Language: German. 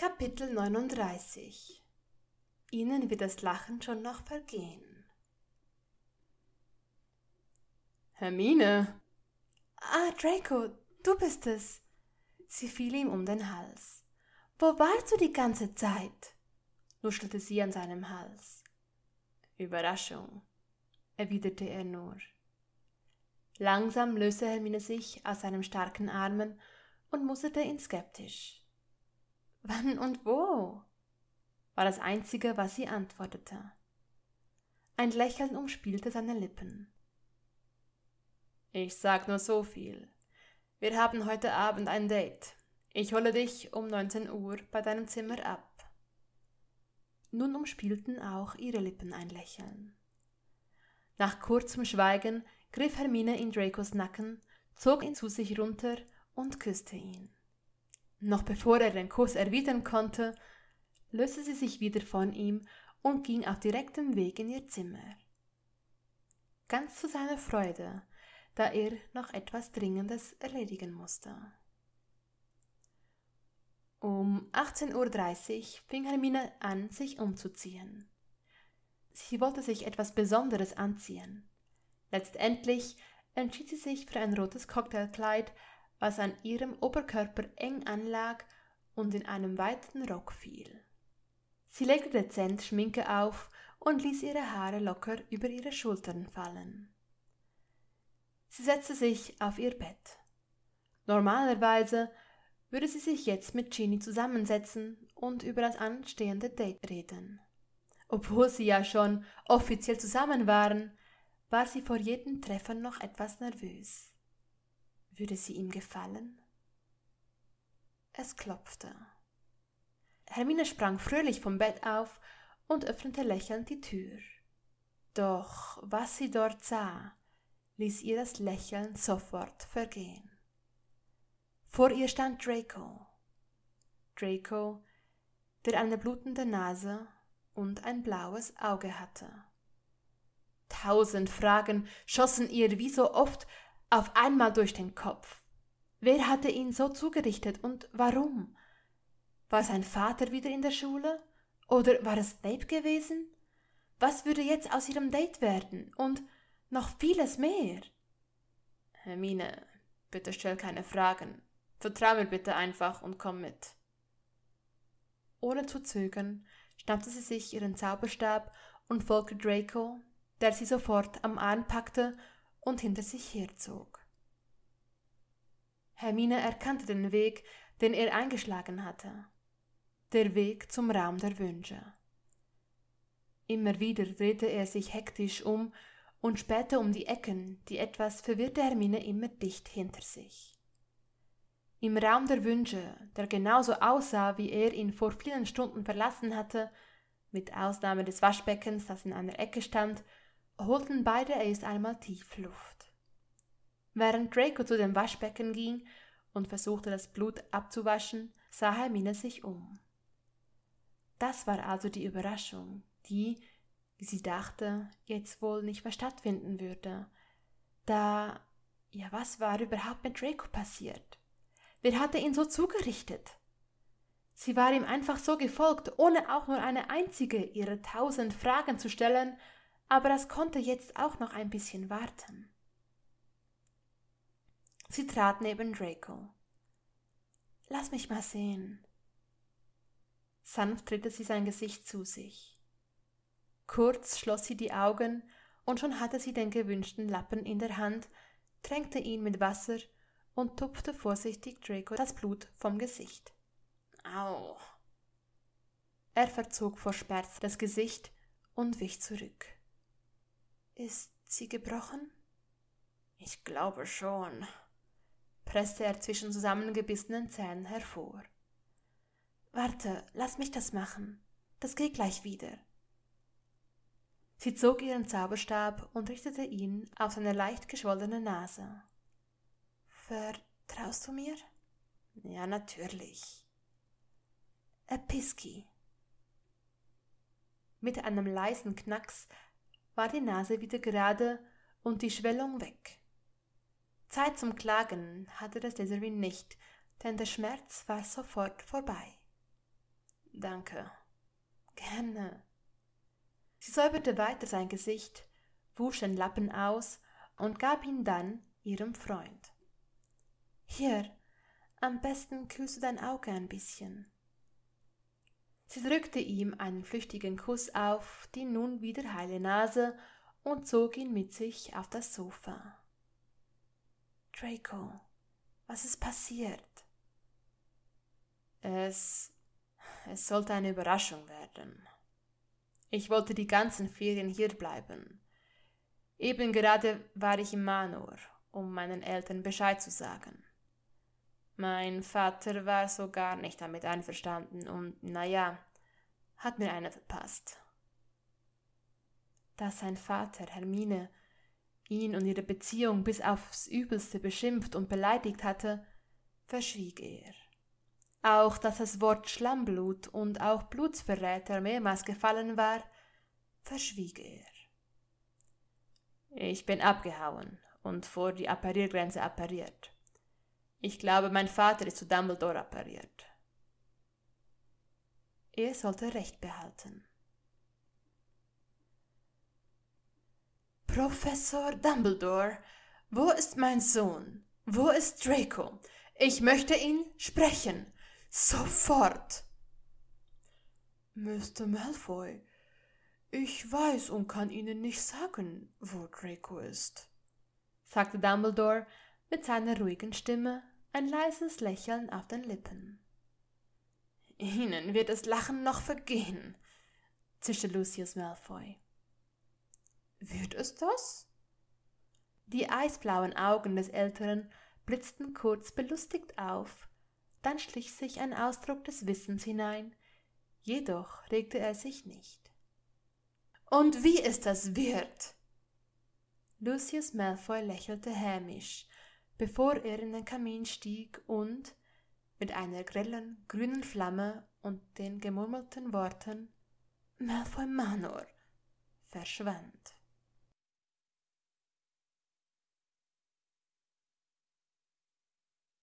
Kapitel 39 Ihnen wird das Lachen schon noch vergehen. Hermine! Ah, Draco, du bist es! Sie fiel ihm um den Hals. Wo warst du die ganze Zeit? nuschelte sie an seinem Hals. Überraschung, erwiderte er nur. Langsam löste Hermine sich aus seinen starken Armen und musterte ihn skeptisch. Wann und wo? war das Einzige, was sie antwortete. Ein Lächeln umspielte seine Lippen. Ich sag nur so viel. Wir haben heute Abend ein Date. Ich hole dich um 19 Uhr bei deinem Zimmer ab. Nun umspielten auch ihre Lippen ein Lächeln. Nach kurzem Schweigen griff Hermine in Dracos Nacken, zog ihn zu sich runter und küsste ihn. Noch bevor er den Kuss erwidern konnte, löste sie sich wieder von ihm und ging auf direktem Weg in ihr Zimmer. Ganz zu seiner Freude, da er noch etwas Dringendes erledigen musste. Um 18.30 Uhr fing Hermine an, sich umzuziehen. Sie wollte sich etwas Besonderes anziehen. Letztendlich entschied sie sich für ein rotes Cocktailkleid, was an ihrem Oberkörper eng anlag und in einem weiten Rock fiel. Sie legte dezent Schminke auf und ließ ihre Haare locker über ihre Schultern fallen. Sie setzte sich auf ihr Bett. Normalerweise würde sie sich jetzt mit Ginny zusammensetzen und über das anstehende Date reden. Obwohl sie ja schon offiziell zusammen waren, war sie vor jedem Treffen noch etwas nervös. Würde sie ihm gefallen? Es klopfte. Hermine sprang fröhlich vom Bett auf und öffnete lächelnd die Tür. Doch was sie dort sah, ließ ihr das Lächeln sofort vergehen. Vor ihr stand Draco. Draco, der eine blutende Nase und ein blaues Auge hatte. Tausend Fragen schossen ihr wie so oft auf einmal durch den Kopf. Wer hatte ihn so zugerichtet und warum? War sein Vater wieder in der Schule? Oder war es Dave gewesen? Was würde jetzt aus ihrem Date werden? Und noch vieles mehr. Hermine, bitte stell keine Fragen. Vertrau mir bitte einfach und komm mit. Ohne zu zögern, schnappte sie sich ihren Zauberstab und folgte Draco, der sie sofort am Arm packte und hinter sich herzog. Hermine erkannte den Weg, den er eingeschlagen hatte. Der Weg zum Raum der Wünsche. Immer wieder drehte er sich hektisch um und spähte um die Ecken, die etwas verwirrte Hermine immer dicht hinter sich. Im Raum der Wünsche, der genauso aussah, wie er ihn vor vielen Stunden verlassen hatte, mit Ausnahme des Waschbeckens, das in einer Ecke stand, holten beide erst einmal tief Luft. Während Draco zu dem Waschbecken ging und versuchte, das Blut abzuwaschen, sah Hermine sich um. Das war also die Überraschung, die, wie sie dachte, jetzt wohl nicht mehr stattfinden würde. Da, ja, was war überhaupt mit Draco passiert? Wer hatte ihn so zugerichtet? Sie war ihm einfach so gefolgt, ohne auch nur eine einzige ihrer tausend Fragen zu stellen aber das konnte jetzt auch noch ein bisschen warten. Sie trat neben Draco. Lass mich mal sehen. Sanft drehte sie sein Gesicht zu sich. Kurz schloss sie die Augen und schon hatte sie den gewünschten Lappen in der Hand, tränkte ihn mit Wasser und tupfte vorsichtig Draco das Blut vom Gesicht. Au! Er verzog vor Schmerz das Gesicht und wich zurück. Ist sie gebrochen? Ich glaube schon, presste er zwischen zusammengebissenen Zähnen hervor. Warte, lass mich das machen. Das geht gleich wieder. Sie zog ihren Zauberstab und richtete ihn auf seine leicht geschwollene Nase. Vertraust du mir? Ja, natürlich. Episki. Mit einem leisen Knacks war die Nase wieder gerade und die Schwellung weg. Zeit zum Klagen hatte das Leserin nicht, denn der Schmerz war sofort vorbei. Danke. Gerne. Sie säuberte weiter sein Gesicht, wusch den Lappen aus und gab ihn dann ihrem Freund. Hier, am besten kühlst du dein Auge ein bisschen. Sie drückte ihm einen flüchtigen Kuss auf die nun wieder heile Nase und zog ihn mit sich auf das Sofa. Draco, was ist passiert? Es. es sollte eine Überraschung werden. Ich wollte die ganzen Ferien hier bleiben. Eben gerade war ich im Manor, um meinen Eltern Bescheid zu sagen. Mein Vater war so gar nicht damit einverstanden und, naja, hat mir eine verpasst. Dass sein Vater, Hermine, ihn und ihre Beziehung bis aufs Übelste beschimpft und beleidigt hatte, verschwieg er. Auch dass das Wort Schlammblut und auch Blutsverräter mehrmals gefallen war, verschwieg er. Ich bin abgehauen und vor die Appariergrenze appariert. Ich glaube, mein Vater ist zu Dumbledore appariert. Er sollte Recht behalten. Professor Dumbledore, wo ist mein Sohn? Wo ist Draco? Ich möchte ihn sprechen. Sofort. Mr. Malfoy, ich weiß und kann Ihnen nicht sagen, wo Draco ist, sagte Dumbledore mit seiner ruhigen Stimme ein leises Lächeln auf den Lippen. Ihnen wird das Lachen noch vergehen, zischte Lucius Malfoy. Wird es das? Die eisblauen Augen des Älteren blitzten kurz belustigt auf, dann schlich sich ein Ausdruck des Wissens hinein, jedoch regte er sich nicht. Und wie es das wird? Lucius Malfoy lächelte hämisch bevor er in den Kamin stieg und mit einer grellen, grünen Flamme und den gemurmelten Worten Malfoy Manor verschwand.